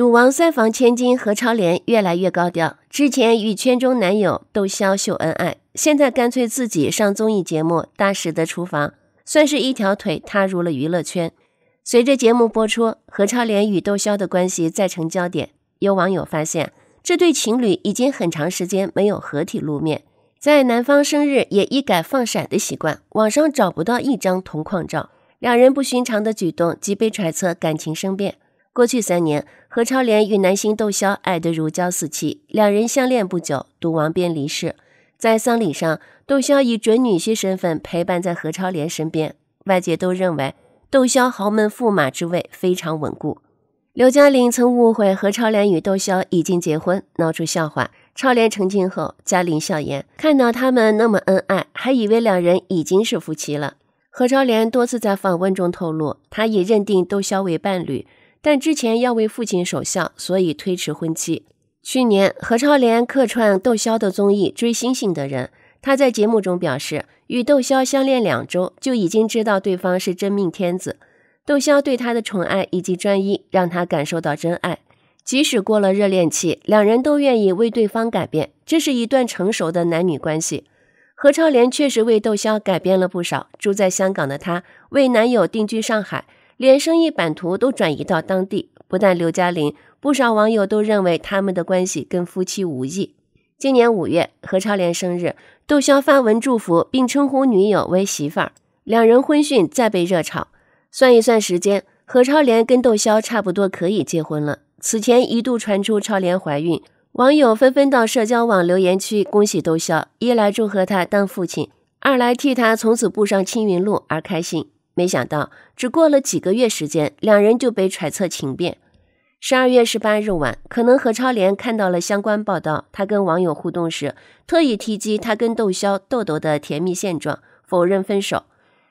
赌王三房千金何超莲越来越高调，之前与圈中男友窦骁秀恩爱，现在干脆自己上综艺节目《大使的厨房》，算是一条腿踏入了娱乐圈。随着节目播出，何超莲与窦骁的关系再成焦点。有网友发现，这对情侣已经很长时间没有合体露面，在男方生日也一改放闪的习惯，网上找不到一张同框照。两人不寻常的举动，即被揣测感情生变。过去三年，何超莲与男星窦骁爱得如胶似漆。两人相恋不久，赌王便离世。在丧礼上，窦骁以准女婿身份陪伴在何超莲身边。外界都认为窦骁豪门驸马之位非常稳固。刘嘉玲曾误会何超莲与窦骁已经结婚，闹出笑话。超莲成亲后，嘉玲笑言看到他们那么恩爱，还以为两人已经是夫妻了。何超莲多次在访问中透露，她已认定窦骁为伴侣。但之前要为父亲守孝，所以推迟婚期。去年，何超莲客串窦骁的综艺《追星星的人》，她在节目中表示，与窦骁相恋两周就已经知道对方是真命天子。窦骁对她的宠爱以及专一，让她感受到真爱。即使过了热恋期，两人都愿意为对方改变，这是一段成熟的男女关系。何超莲确实为窦骁改变了不少。住在香港的她，为男友定居上海。连生意版图都转移到当地，不但刘嘉玲，不少网友都认为他们的关系跟夫妻无异。今年五月，何超莲生日，窦骁发文祝福，并称呼女友为媳妇儿，两人婚讯再被热炒。算一算时间，何超莲跟窦骁差不多可以结婚了。此前一度传出超莲怀孕，网友纷纷到社交网留言区恭喜窦骁，一来祝贺他当父亲，二来替他从此步上青云路而开心。没想到，只过了几个月时间，两人就被揣测情变。十二月十八日晚，可能何超莲看到了相关报道，她跟网友互动时特意提及她跟窦骁、豆豆的甜蜜现状，否认分手。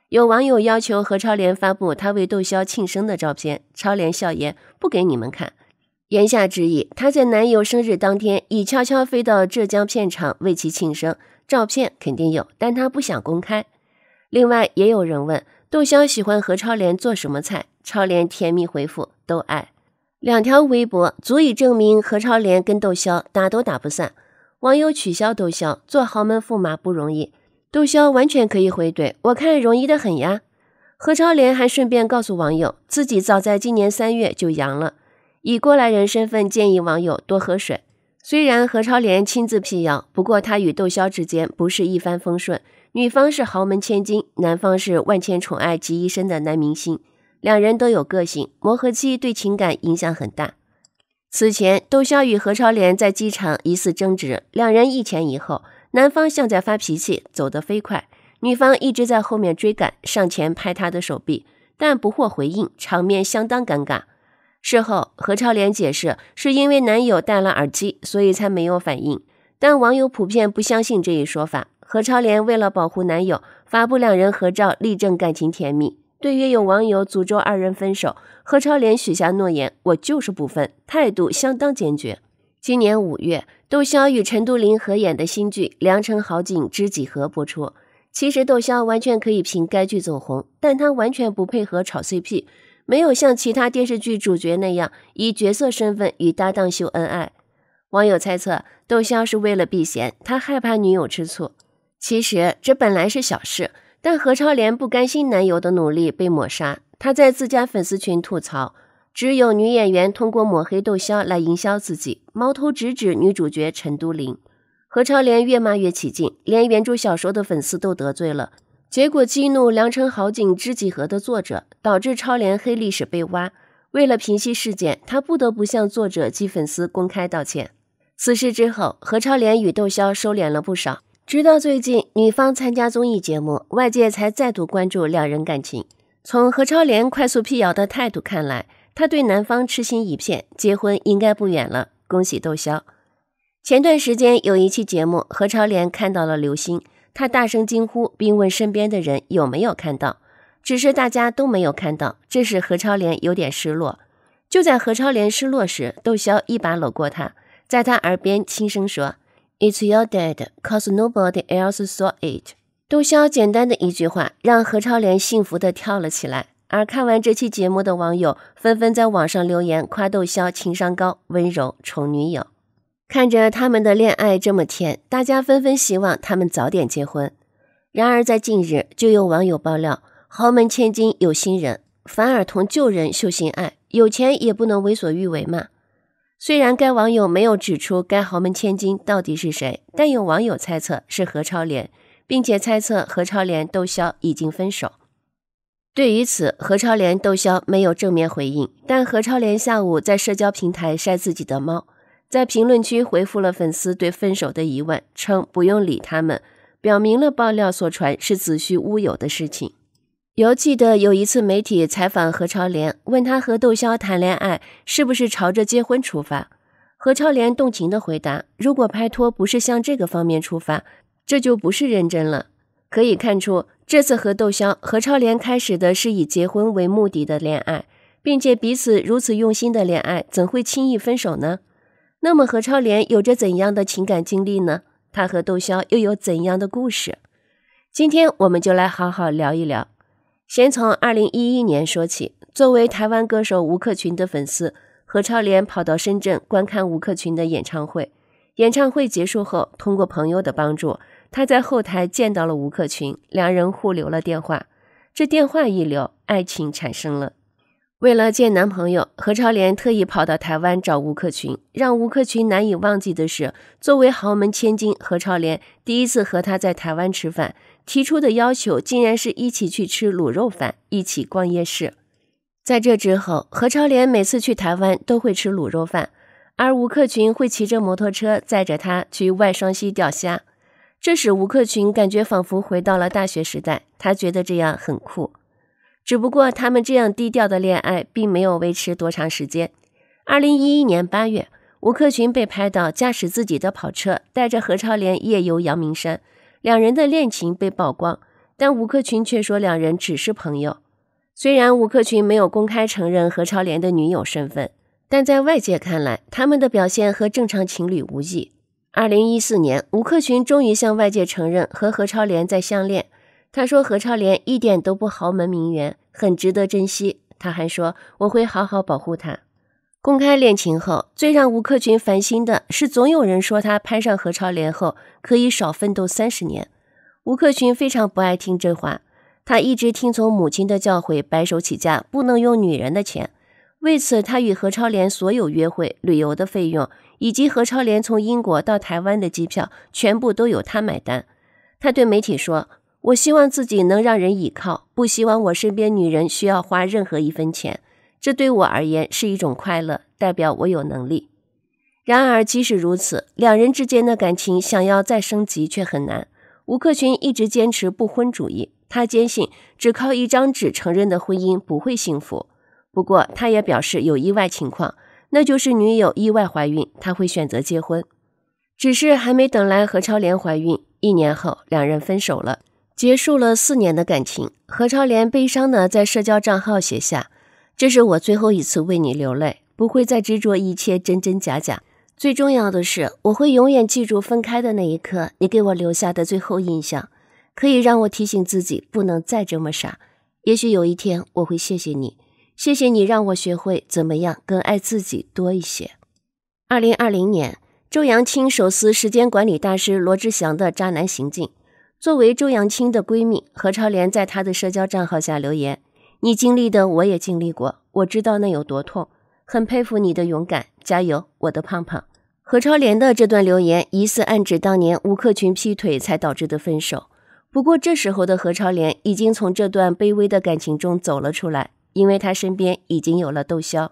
有网友要求何超莲发布她为窦骁庆生的照片，超莲笑言不给你们看。言下之意，她在男友生日当天已悄悄飞到浙江片场为其庆生，照片肯定有，但她不想公开。另外，也有人问。窦骁喜欢何超莲做什么菜？超莲甜蜜回复都爱，两条微博足以证明何超莲跟窦骁打都打不散。网友取消窦骁做豪门驸马不容易，窦骁完全可以回怼，我看容易的很呀。何超莲还顺便告诉网友，自己早在今年三月就阳了，以过来人身份建议网友多喝水。虽然何超莲亲自辟谣，不过她与窦骁之间不是一帆风顺。女方是豪门千金，男方是万千宠爱集一身的男明星，两人都有个性，磨合期对情感影响很大。此前，窦骁与何超莲在机场疑似争执，两人一前一后，男方像在发脾气，走得飞快，女方一直在后面追赶，上前拍他的手臂，但不获回应，场面相当尴尬。事后，何超莲解释是因为男友戴了耳机，所以才没有反应。但网友普遍不相信这一说法。何超莲为了保护男友，发布两人合照，力证感情甜蜜。对于有网友诅咒二人分手，何超莲许下诺言：“我就是不分”，态度相当坚决。今年五月，窦骁与陈都灵合演的新剧《良辰好景知几何》播出。其实窦骁完全可以凭该剧走红，但他完全不配合炒 CP。没有像其他电视剧主角那样以角色身份与搭档秀恩爱，网友猜测窦骁是为了避嫌，他害怕女友吃醋。其实这本来是小事，但何超莲不甘心男友的努力被抹杀，她在自家粉丝群吐槽，只有女演员通过抹黑窦骁来营销自己，矛头直指女主角陈都灵。何超莲越骂越起劲，连原著小说的粉丝都得罪了。结果激怒《良辰好景知几何》的作者，导致超联黑历史被挖。为了平息事件，他不得不向作者及粉丝公开道歉。此事之后，何超莲与窦骁收敛了不少。直到最近，女方参加综艺节目，外界才再度关注两人感情。从何超莲快速辟谣的态度看来，她对男方痴心一片，结婚应该不远了。恭喜窦骁！前段时间有一期节目，何超莲看到了刘星。他大声惊呼，并问身边的人有没有看到，只是大家都没有看到，这使何超莲有点失落。就在何超莲失落时，窦骁一把搂过他，在他耳边轻声说：“It's your dad, cause nobody else saw it。”窦骁简单的一句话，让何超莲幸福的跳了起来。而看完这期节目的网友，纷纷在网上留言夸窦骁情商高、温柔宠女友。看着他们的恋爱这么甜，大家纷纷希望他们早点结婚。然而，在近日就有网友爆料，豪门千金有新人，反而同旧人秀新爱，有钱也不能为所欲为嘛。虽然该网友没有指出该豪门千金到底是谁，但有网友猜测是何超莲，并且猜测何超莲窦骁已经分手。对于此，何超莲窦骁没有正面回应，但何超莲下午在社交平台晒自己的猫。在评论区回复了粉丝对分手的疑问，称不用理他们，表明了爆料所传是子虚乌有的事情。犹记得有一次媒体采访何超莲，问他和窦骁谈恋爱是不是朝着结婚出发，何超莲动情的回答：如果拍拖不是向这个方面出发，这就不是认真了。可以看出，这次和窦骁何超莲开始的是以结婚为目的的恋爱，并且彼此如此用心的恋爱，怎会轻易分手呢？那么何超莲有着怎样的情感经历呢？她和窦骁又有怎样的故事？今天我们就来好好聊一聊。先从二零一一年说起。作为台湾歌手吴克群的粉丝，何超莲跑到深圳观看吴克群的演唱会。演唱会结束后，通过朋友的帮助，她在后台见到了吴克群，两人互留了电话。这电话一留，爱情产生了。为了见男朋友，何超莲特意跑到台湾找吴克群。让吴克群难以忘记的是，作为豪门千金，何超莲第一次和他在台湾吃饭，提出的要求竟然是一起去吃卤肉饭，一起逛夜市。在这之后，何超莲每次去台湾都会吃卤肉饭，而吴克群会骑着摩托车载着她去外双溪钓虾。这使吴克群感觉仿佛回到了大学时代，他觉得这样很酷。只不过他们这样低调的恋爱，并没有维持多长时间。二零一一年八月，吴克群被拍到驾驶自己的跑车，带着何超莲夜游阳明山，两人的恋情被曝光。但吴克群却说两人只是朋友。虽然吴克群没有公开承认何超莲的女友身份，但在外界看来，他们的表现和正常情侣无异。二零一四年，吴克群终于向外界承认和何超莲在相恋。他说：“何超莲一点都不豪门名媛，很值得珍惜。”他还说：“我会好好保护她。”公开恋情后，最让吴克群烦心的是，总有人说他攀上何超莲后可以少奋斗三十年。吴克群非常不爱听这话，他一直听从母亲的教诲，白手起家，不能用女人的钱。为此，他与何超莲所有约会、旅游的费用，以及何超莲从英国到台湾的机票，全部都由他买单。他对媒体说。我希望自己能让人依靠，不希望我身边女人需要花任何一分钱，这对我而言是一种快乐，代表我有能力。然而，即使如此，两人之间的感情想要再升级却很难。吴克群一直坚持不婚主义，他坚信只靠一张纸承认的婚姻不会幸福。不过，他也表示有意外情况，那就是女友意外怀孕，他会选择结婚。只是还没等来何超莲怀孕，一年后两人分手了。结束了四年的感情，何超莲悲伤的在社交账号写下：“这是我最后一次为你流泪，不会再执着一切真真假假。最重要的是，我会永远记住分开的那一刻，你给我留下的最后印象，可以让我提醒自己不能再这么傻。也许有一天我会谢谢你，谢谢你让我学会怎么样更爱自己多一些。”二零二零年，周扬青手撕时间管理大师罗志祥的渣男行径。作为周扬青的闺蜜，何超莲在她的社交账号下留言：“你经历的我也经历过，我知道那有多痛，很佩服你的勇敢，加油，我的胖胖。”何超莲的这段留言疑似暗指当年吴克群劈腿才导致的分手。不过这时候的何超莲已经从这段卑微的感情中走了出来，因为她身边已经有了窦骁。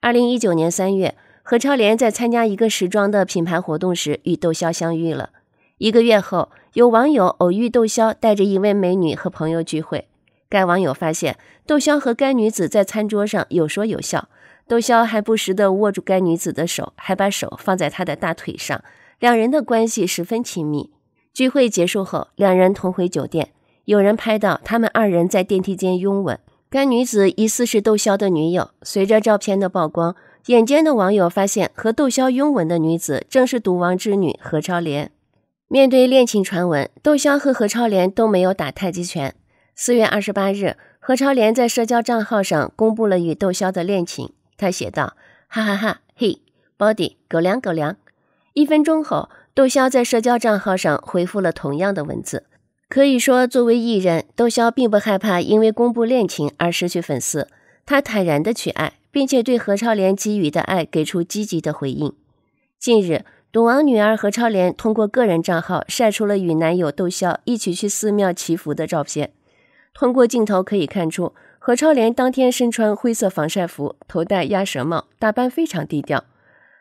二零一九年三月，何超莲在参加一个时装的品牌活动时与窦骁相遇了。一个月后。有网友偶遇窦骁带着一位美女和朋友聚会，该网友发现窦骁和该女子在餐桌上有说有笑，窦骁还不时地握住该女子的手，还把手放在她的大腿上，两人的关系十分亲密。聚会结束后，两人同回酒店，有人拍到他们二人在电梯间拥吻，该女子疑似是窦骁的女友。随着照片的曝光，眼尖的网友发现和窦骁拥吻的女子正是赌王之女何超莲。面对恋情传闻，窦骁和何超莲都没有打太极拳。四月二十八日，何超莲在社交账号上公布了与窦骁的恋情，他写道：“哈哈哈，嘿，body，狗粮狗粮。”一分钟后，窦骁在社交账号上回复了同样的文字。可以说，作为艺人，窦骁并不害怕因为公布恋情而失去粉丝，他坦然的去爱，并且对何超莲给予的爱给出积极的回应。近日。赌王女儿何超莲通过个人账号晒出了与男友窦骁一起去寺庙祈福的照片。通过镜头可以看出，何超莲当天身穿灰色防晒服，头戴鸭舌帽，打扮非常低调。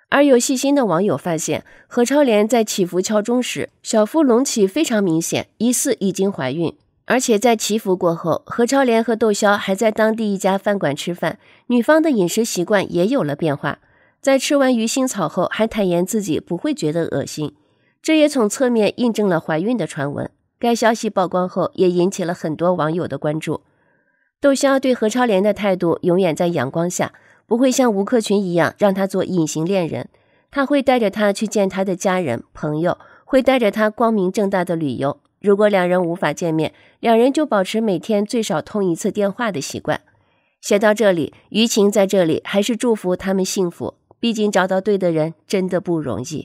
而有细心的网友发现，何超莲在祈福敲钟时，小腹隆起非常明显，疑似已经怀孕。而且在祈福过后，何超莲和窦骁还在当地一家饭馆吃饭，女方的饮食习惯也有了变化。在吃完鱼腥草后，还坦言自己不会觉得恶心，这也从侧面印证了怀孕的传闻。该消息曝光后，也引起了很多网友的关注。窦骁对何超莲的态度永远在阳光下，不会像吴克群一样让他做隐形恋人，他会带着他去见他的家人朋友，会带着他光明正大的旅游。如果两人无法见面，两人就保持每天最少通一次电话的习惯。写到这里，于晴在这里还是祝福他们幸福。毕竟，找到对的人真的不容易。